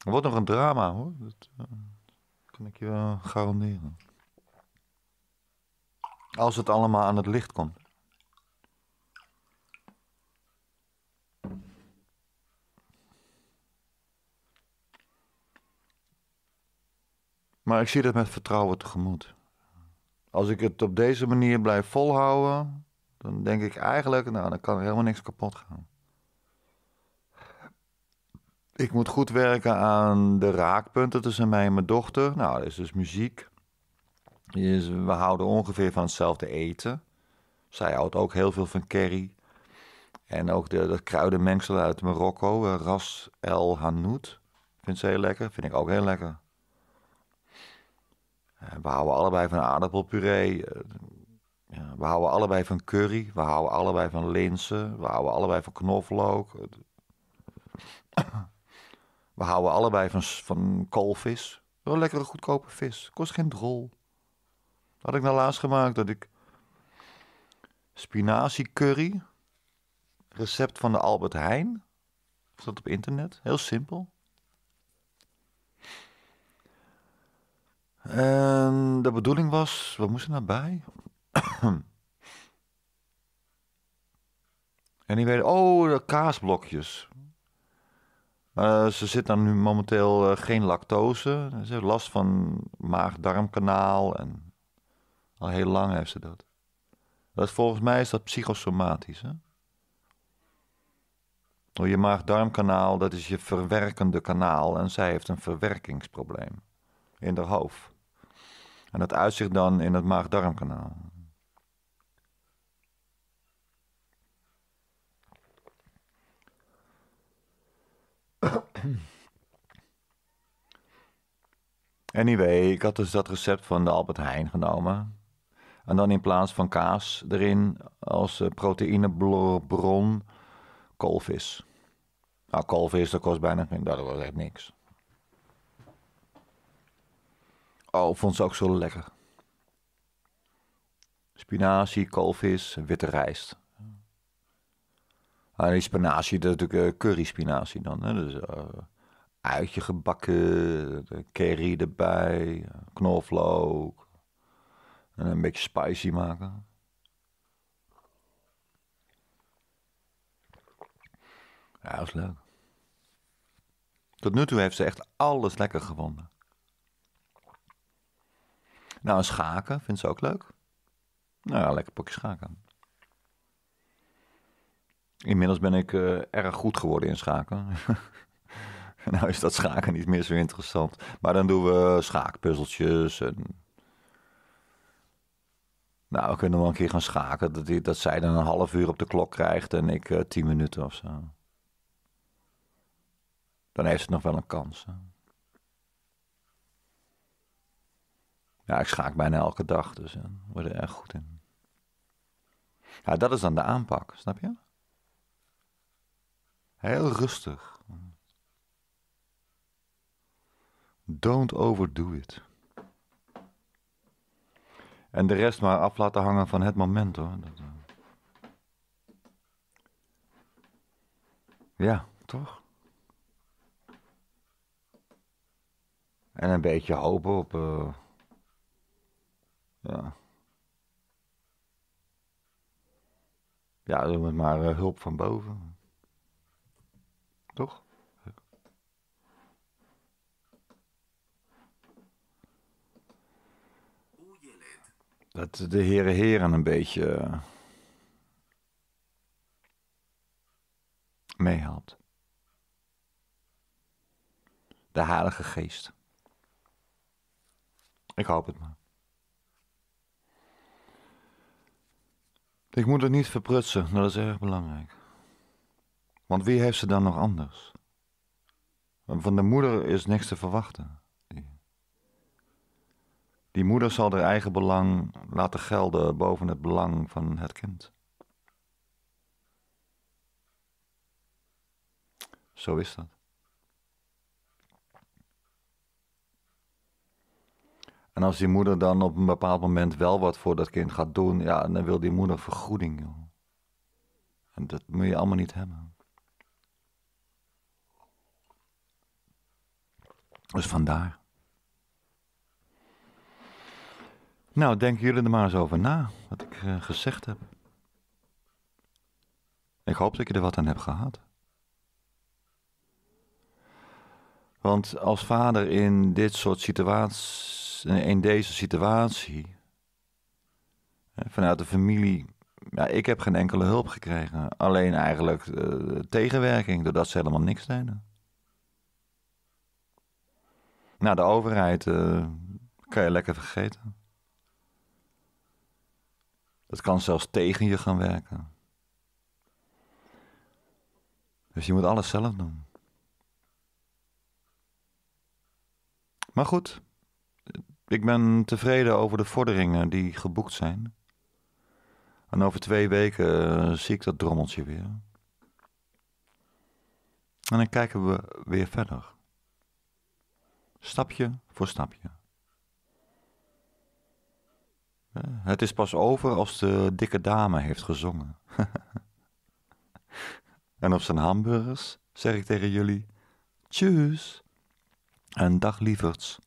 Er wordt nog een drama hoor. Dat eh, kan ik je wel garanderen. Als het allemaal aan het licht komt. Maar ik zie dat met vertrouwen tegemoet. Als ik het op deze manier blijf volhouden, dan denk ik eigenlijk, nou, dan kan er helemaal niks kapot gaan. Ik moet goed werken aan de raakpunten tussen mij en mijn dochter. Nou, dat is dus muziek we houden ongeveer van hetzelfde eten. Zij houdt ook heel veel van curry. En ook de, dat kruidenmengsel uit Marokko, eh, Ras El Hanout. Vindt ze heel lekker. Vind ik ook heel lekker. Eh, we houden allebei van aardappelpuree. Eh, we houden allebei van curry. We houden allebei van linzen. We houden allebei van knoflook. we houden allebei van, van koolvis. Wel lekkere goedkope vis. Kost geen drol had ik nou laatst gemaakt dat ik curry recept van de Albert Heijn. Is dat op internet? Heel simpel. En de bedoeling was, wat moest er nou bij? en die weten, oh, de kaasblokjes. Eh, ze zit dan nu momenteel eh, geen lactose. Ze heeft last van maag-darmkanaal en al heel lang heeft ze dat. volgens mij is dat psychosomatisch. Hè? Door je maag-darmkanaal, dat is je verwerkende kanaal. En zij heeft een verwerkingsprobleem in haar hoofd. En dat uitzicht dan in het maag-darmkanaal. Anyway, ik had dus dat recept van de Albert Heijn genomen. En dan in plaats van kaas erin als eh, proteïnebron koolvis. Nou, koolvis, dat kost bijna dat was echt niks. Oh, vond ze ook zo lekker. Spinazie, koolvis, witte rijst. Ah, die spinazie, dat is natuurlijk eh, curry spinazie dan. Hè? Dus uh, uitje gebakken, curry erbij, knoflook, en een beetje spicy maken. Ja, dat is leuk. Tot nu toe heeft ze echt alles lekker gevonden. Nou, schaken vindt ze ook leuk. Nou lekker pakje schaken. Inmiddels ben ik eh, erg goed geworden in schaken. nou is dat schaken niet meer zo interessant. Maar dan doen we schaakpuzzeltjes en nou, we kunnen wel een keer gaan schaken. Dat, dat zij dan een half uur op de klok krijgt en ik uh, tien minuten of zo. Dan heeft ze nog wel een kans. Ja, ik schaak bijna elke dag, dus we eh, word er erg goed in. Ja, dat is dan de aanpak, snap je? Heel rustig. Don't overdo it. En de rest maar af laten hangen van het moment hoor. Eh. Ja, toch? En een beetje hopen op. Eh, ja. Ja, doen we maar eh, hulp van boven. Toch? dat de Heere Heren een beetje eh, meehaalt. De Heilige Geest. Ik hoop het maar. Ik moet het niet verprutsen, dat is erg belangrijk. Want wie heeft ze dan nog anders? Van de moeder is niks te verwachten. Die moeder zal haar eigen belang laten gelden boven het belang van het kind. Zo is dat. En als die moeder dan op een bepaald moment wel wat voor dat kind gaat doen, ja, dan wil die moeder vergoeding, En dat moet je allemaal niet hebben. Dus vandaar. Nou, denken jullie er maar eens over na, wat ik eh, gezegd heb. Ik hoop dat je er wat aan hebt gehad. Want als vader in dit soort situaties, eh, in deze situatie, eh, vanuit de familie, ja, ik heb geen enkele hulp gekregen. Alleen eigenlijk tegenwerking, doordat ze helemaal niks deden. Nou, de overheid kan je lekker vergeten. Het kan zelfs tegen je gaan werken. Dus je moet alles zelf doen. Maar goed, ik ben tevreden over de vorderingen die geboekt zijn. En over twee weken eh, zie ik dat drommeltje weer. En dan kijken we weer verder. Stapje voor stapje. Eh, het is pas over als de dikke dame heeft gezongen. en op zijn hamburgers zeg ik tegen jullie: Tjus en dag lieverds.